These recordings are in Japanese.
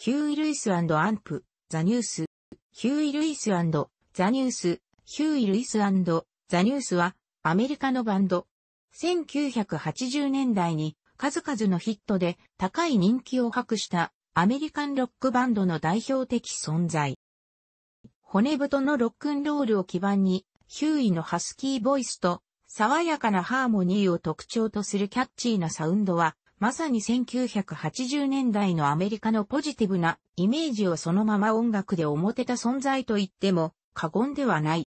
ヒューイ・ルイスアンプ、ザ・ニュース。ヒューイ・ルイスザ・ニュース、ヒューイ・ルイスザ・ニュースは、アメリカのバンド。1980年代に数々のヒットで高い人気を博したアメリカンロックバンドの代表的存在。骨太のロックンロールを基盤に、ヒューイのハスキーボイスと爽やかなハーモニーを特徴とするキャッチーなサウンドはまさに1980年代のアメリカのポジティブなイメージをそのまま音楽で表た存在と言っても過言ではない。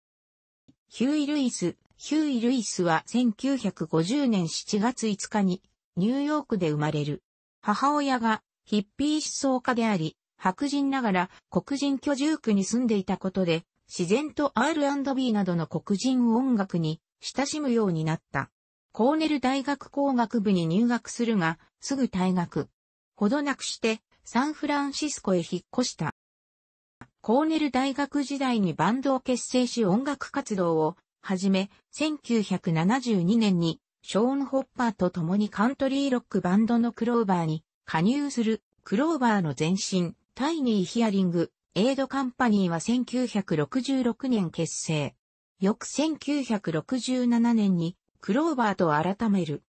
ヒューイ・ルイス、ヒューイ・ルイスは1950年7月5日にニューヨークで生まれる。母親がヒッピー思想家であり、白人ながら黒人居住区に住んでいたことで、自然と R&B などの黒人音楽に親しむようになった。コーネル大学工学部に入学するが、すぐ退学。ほどなくして、サンフランシスコへ引っ越した。コーネル大学時代にバンドを結成し音楽活動を始め、1972年にショーン・ホッパーと共にカントリーロックバンドのクローバーに加入する、クローバーの前身、タイニー・ヒアリング、エイド・カンパニーは1966年結成。翌1967年にクローバーと改める。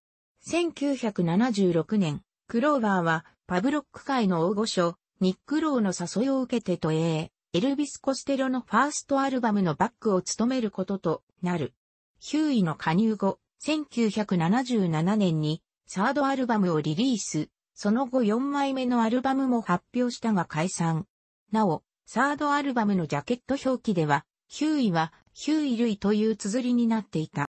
1976年、クローバーはパブロック界の大御所、ニック・ローの誘いを受けて都営、エルビス・コステロのファーストアルバムのバックを務めることとなる。ヒューイの加入後、1977年にサードアルバムをリリース、その後4枚目のアルバムも発表したが解散。なお、サードアルバムのジャケット表記では、ヒューイはヒューイ類という綴りになっていた。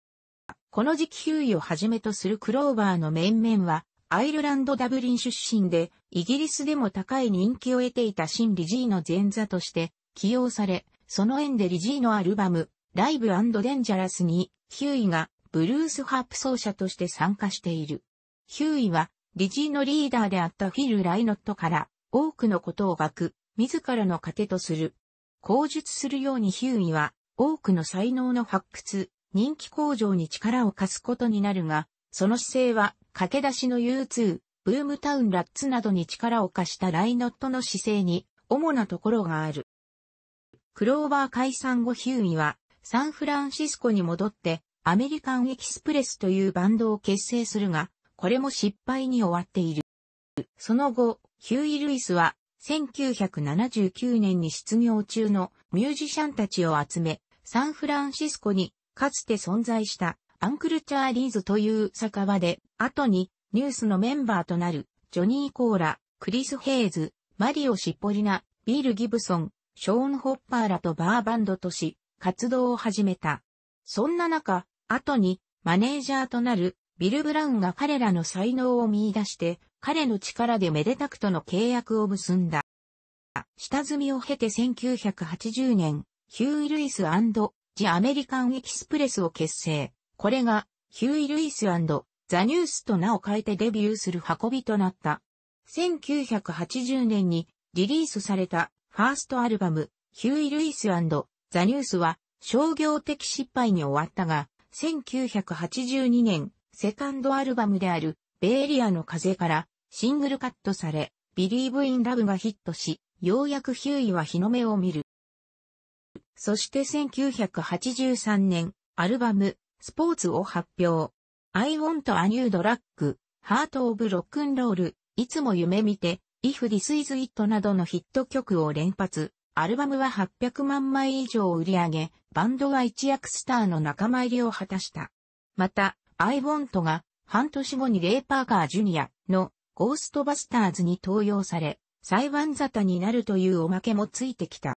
この時期ヒューイをはじめとするクローバーの面々は、アイルランドダブリン出身で、イギリスでも高い人気を得ていた新リジーの前座として起用され、その縁でリジーのアルバム、ライブデンジャラスに、ヒューイがブルースハープ奏者として参加している。ヒューイは、リジーのリーダーであったフィル・ライノットから多くのことを学、自らの糧とする。口述するようにヒューイは、多くの才能の発掘、人気向上に力を貸すことになるが、その姿勢は、駆け出しの U2、ブームタウンラッツなどに力を貸したライノットの姿勢に、主なところがある。クローバー解散後ヒューイは、サンフランシスコに戻って、アメリカンエキスプレスというバンドを結成するが、これも失敗に終わっている。その後、ヒューイ・ルイスは、1979年に失業中のミュージシャンたちを集め、サンフランシスコにかつて存在したアンクルチャーリーズという酒場で、後にニュースのメンバーとなるジョニー・コーラ、クリス・ヘイズ、マリオ・シッポリナ、ビール・ギブソン、ショーン・ホッパーらとバーバンドとし、活動を始めた。そんな中、後にマネージャーとなるビル・ブラウンが彼らの才能を見出して、彼の力でめでたくとの契約を結んだ。下積みを経て1980年、ヒューイ・ルイスジ・アメリカン・エキスプレスを結成。これが、ヒューイ・ルイスザ・ニュースと名を変えてデビューする運びとなった。1980年にリリースされたファーストアルバム、ヒューイ・ルイスザ・ニュースは商業的失敗に終わったが、1982年、セカンドアルバムであるベイエリアの風からシングルカットされ、ビリーブ・イン・ラブがヒットし、ようやくヒューイは日の目を見る。そして1983年、アルバム、スポーツを発表。I want a new drug, Heart of Rock'n'Roll, いつも夢見て、If This Is It などのヒット曲を連発。アルバムは800万枚以上売り上げ、バンドは一躍スターの仲間入りを果たした。また、I want が半年後にレイ・パーカー・ジュニアのゴーストバスターズに登用され、裁判沙汰になるというおまけもついてきた。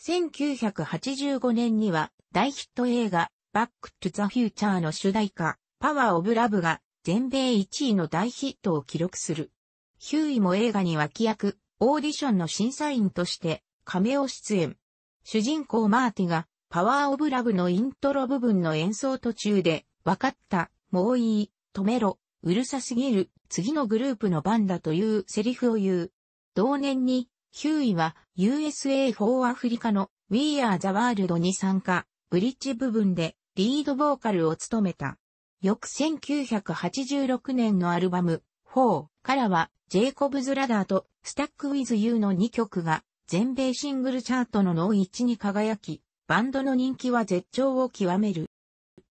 1985年には大ヒット映画バックトゥザフューチャーの主題歌パワーオブラブが全米1位の大ヒットを記録する。ヒューイも映画に脇役、オーディションの審査員としてカメオ出演。主人公マーティがパワーオブラブのイントロ部分の演奏途中でわかった、もういい、止めろ、うるさすぎる、次のグループの番だというセリフを言う。同年にヒューイは USA for アフリカの We Are the World に参加、ブリッジ部分でリードボーカルを務めた。翌1986年のアルバム4からはジェイコブズ・ラダーとスタック・ウィズ・ユーの2曲が全米シングルチャートの脳一に輝き、バンドの人気は絶頂を極める。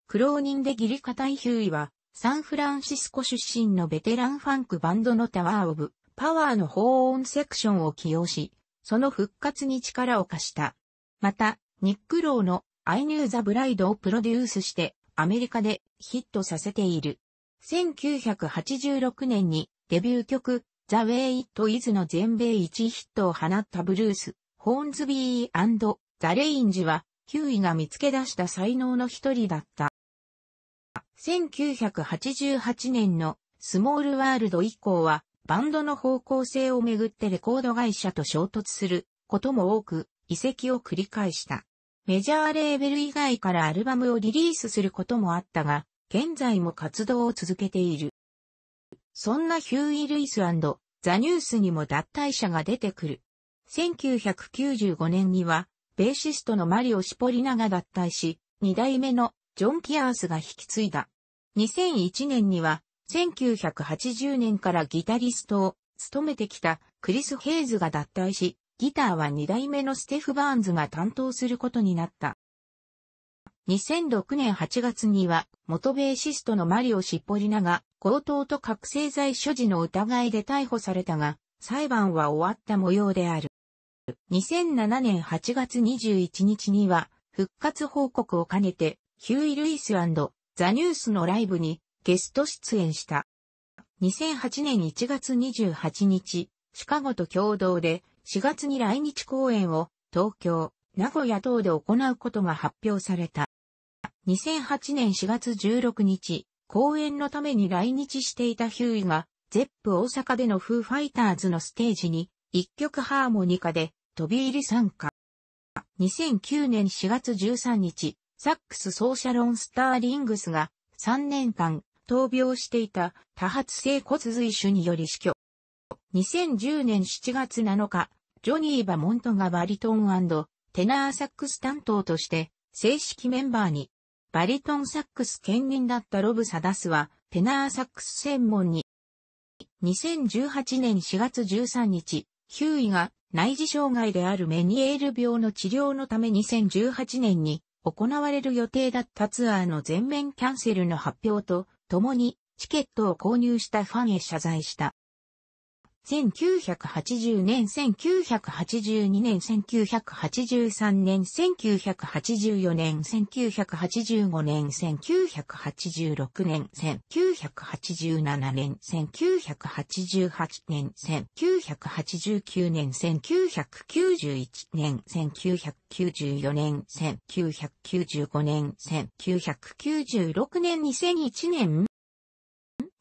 苦労人でリカタいヒューイはサンフランシスコ出身のベテランファンクバンドのタワー・オブ・パワーの保温セクションを起用し、その復活に力を貸した。また、ニック・ローの I knew the bride をプロデュースしてアメリカでヒットさせている。1986年にデビュー曲 The Way It Is の全米1ヒットを放ったブルース、ホーンズビーザ・レインジはヒュイが見つけ出した才能の一人だった。1988年のスモールワールド以降はバンドの方向性をめぐってレコード会社と衝突することも多く、移籍を繰り返した。メジャーレーベル以外からアルバムをリリースすることもあったが、現在も活動を続けている。そんなヒューイ・ルイスザ・ニュースにも脱退者が出てくる。1995年には、ベーシストのマリオ・シポリナが脱退し、2代目のジョン・キアースが引き継いだ。2001年には、1980年からギタリストを務めてきたクリス・ヘイズが脱退し、ギターは2代目のステフ・バーンズが担当することになった。2006年8月には、元ベーシストのマリオ・シッポリナが、強盗と覚醒剤所持の疑いで逮捕されたが、裁判は終わった模様である。2007年8月21日には、復活報告を兼ねて、ヒューイ・ルイスザ・ニュースのライブにゲスト出演した。2008年1月28日、シカゴと共同で4月に来日公演を東京、名古屋等で行うことが発表された。2008年4月16日、公演のために来日していたヒューイが、ゼップ大阪でのフーファイターズのステージに、一曲ハーモニカで飛び入り参加。2009年4月13日、サックスソーシャロンスターリングスが3年間闘病していた多発性骨髄腫により死去。2010年7月7日、ジョニー・バモントがバリトンテナーサックス担当として正式メンバーに、バリトンサックス兼任だったロブ・サダスはテナーサックス専門に。2018年4月13日、ヒューイが内耳障害であるメニエール病の治療のため2018年に行われる予定だったツアーの全面キャンセルの発表と共にチケットを購入したファンへ謝罪した。1980年、1982年、1983年、1984年、1985年、1986年、1987年、1988年、1989年、1991年、1994年、1995年、1996年、2001年。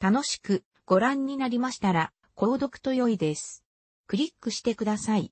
楽しくご覧になりましたら、購読と良いです。クリックしてください。